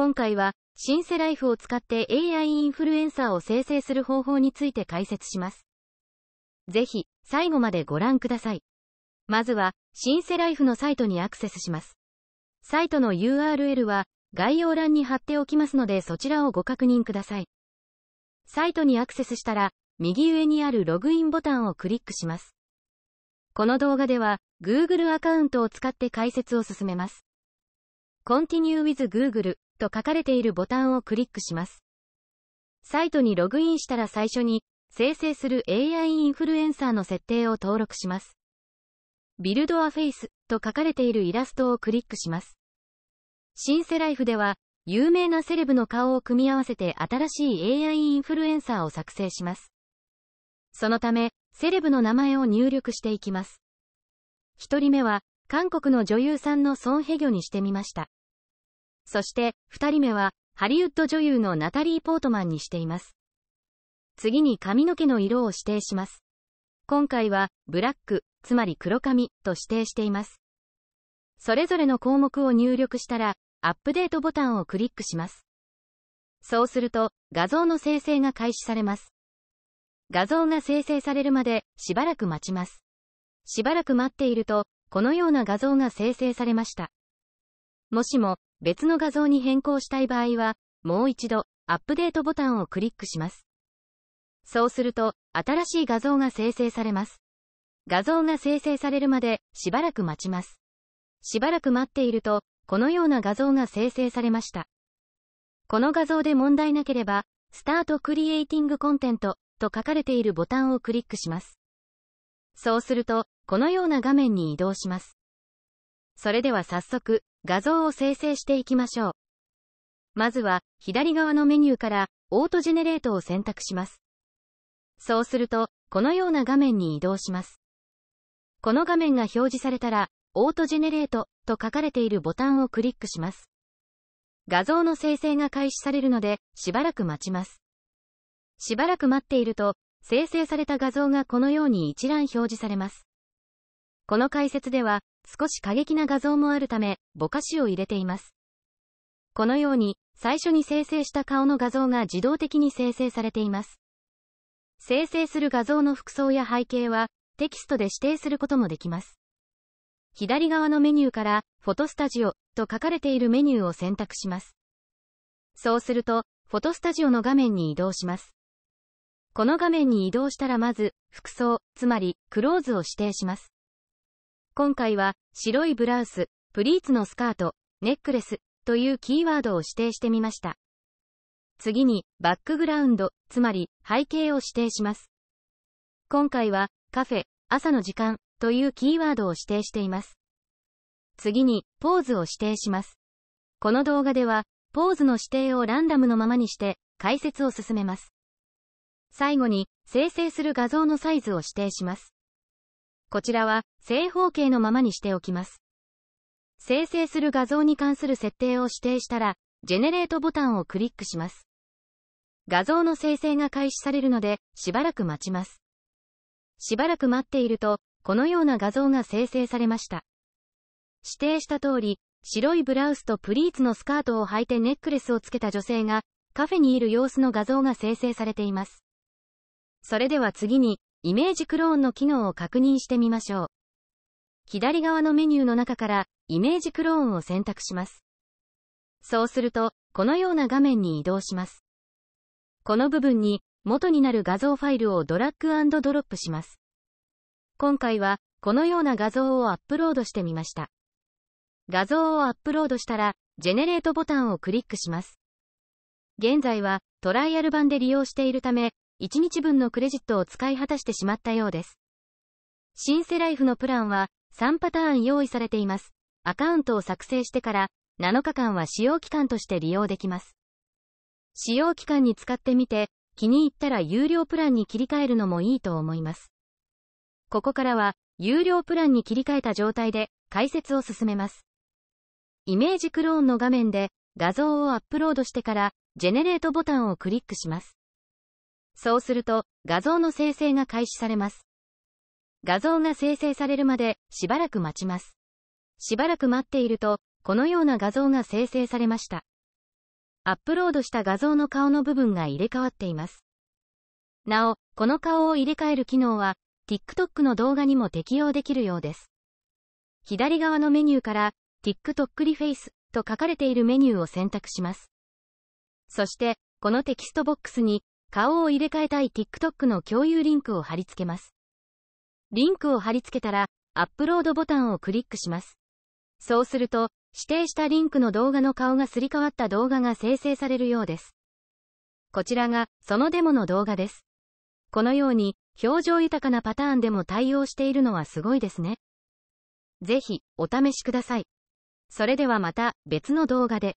今回は、シンセライフを使って AI インフルエンサーを生成する方法について解説します。ぜひ、最後までご覧ください。まずは、シンセライフのサイトにアクセスします。サイトの URL は、概要欄に貼っておきますのでそちらをご確認ください。サイトにアクセスしたら、右上にあるログインボタンをクリックします。この動画では、Google アカウントを使って解説を進めます。Continue with Google と書かれているボタンをクリックします。サイトにログインしたら最初に、生成する AI インフルエンサーの設定を登録します。ビルドアフェイスと書かれているイラストをクリックします。シンセライフでは、有名なセレブの顔を組み合わせて新しい AI インフルエンサーを作成します。そのため、セレブの名前を入力していきます。一人目は、韓国の女優さんのソンヘギョにしてみました。そして、二人目は、ハリウッド女優のナタリー・ポートマンにしています。次に髪の毛の色を指定します。今回は、ブラック、つまり黒髪、と指定しています。それぞれの項目を入力したら、アップデートボタンをクリックします。そうすると、画像の生成が開始されます。画像が生成されるまで、しばらく待ちます。しばらく待っていると、このような画像が生成されました。もしも、別の画像に変更したい場合は、もう一度、アップデートボタンをクリックします。そうすると、新しい画像が生成されます。画像が生成されるまで、しばらく待ちます。しばらく待っていると、このような画像が生成されました。この画像で問題なければ、Start Creating Content と書かれているボタンをクリックします。そうすると、このような画面に移動します。それでは早速、画像を生成していきましょう。まずは、左側のメニューから、オートジェネレートを選択します。そうすると、このような画面に移動します。この画面が表示されたら、オートジェネレートと書かれているボタンをクリックします。画像の生成が開始されるので、しばらく待ちます。しばらく待っていると、生成された画像がこのように一覧表示されます。この解説では、少し過激な画像もあるため、ぼかしを入れています。このように、最初に生成した顔の画像が自動的に生成されています。生成する画像の服装や背景は、テキストで指定することもできます。左側のメニューから、フォトスタジオと書かれているメニューを選択します。そうすると、フォトスタジオの画面に移動します。この画面に移動したらまず、服装、つまり、クローズを指定します。今回は、白いブラウス、プリーツのスカート、ネックレス、というキーワードを指定してみました。次に、バックグラウンド、つまり、背景を指定します。今回は、カフェ、朝の時間、というキーワードを指定しています。次に、ポーズを指定します。この動画では、ポーズの指定をランダムのままにして、解説を進めます。最後に、生成する画像のサイズを指定します。こちらは正方形のままにしておきます。生成する画像に関する設定を指定したら、ジェネレートボタンをクリックします。画像の生成が開始されるので、しばらく待ちます。しばらく待っていると、このような画像が生成されました。指定した通り、白いブラウスとプリーツのスカートを履いてネックレスをつけた女性が、カフェにいる様子の画像が生成されています。それでは次に、イメージクローンの機能を確認してみましょう。左側のメニューの中から、イメージクローンを選択します。そうすると、このような画面に移動します。この部分に、元になる画像ファイルをドラッグドロップします。今回は、このような画像をアップロードしてみました。画像をアップロードしたら、ジェネレートボタンをクリックします。現在は、トライアル版で利用しているため、1日分のクレジットを使い果たしてしまったようです。シンセライフのプランは3パターン用意されています。アカウントを作成してから7日間は使用期間として利用できます。使用期間に使ってみて、気に入ったら有料プランに切り替えるのもいいと思います。ここからは、有料プランに切り替えた状態で解説を進めます。イメージクローンの画面で画像をアップロードしてから、ジェネレートボタンをクリックします。そうすると、画像の生成が開始されます。画像が生成されるまで、しばらく待ちます。しばらく待っていると、このような画像が生成されました。アップロードした画像の顔の部分が入れ替わっています。なお、この顔を入れ替える機能は、TikTok の動画にも適用できるようです。左側のメニューから、TikTok リフェイスと書かれているメニューを選択します。そして、このテキストボックスに、顔を入れ替えたい TikTok の共有リンクを貼り付けます。リンクを貼り付けたら、アップロードボタンをクリックします。そうすると、指定したリンクの動画の顔がすり替わった動画が生成されるようです。こちらが、そのデモの動画です。このように、表情豊かなパターンでも対応しているのはすごいですね。ぜひ、お試しください。それではまた、別の動画で。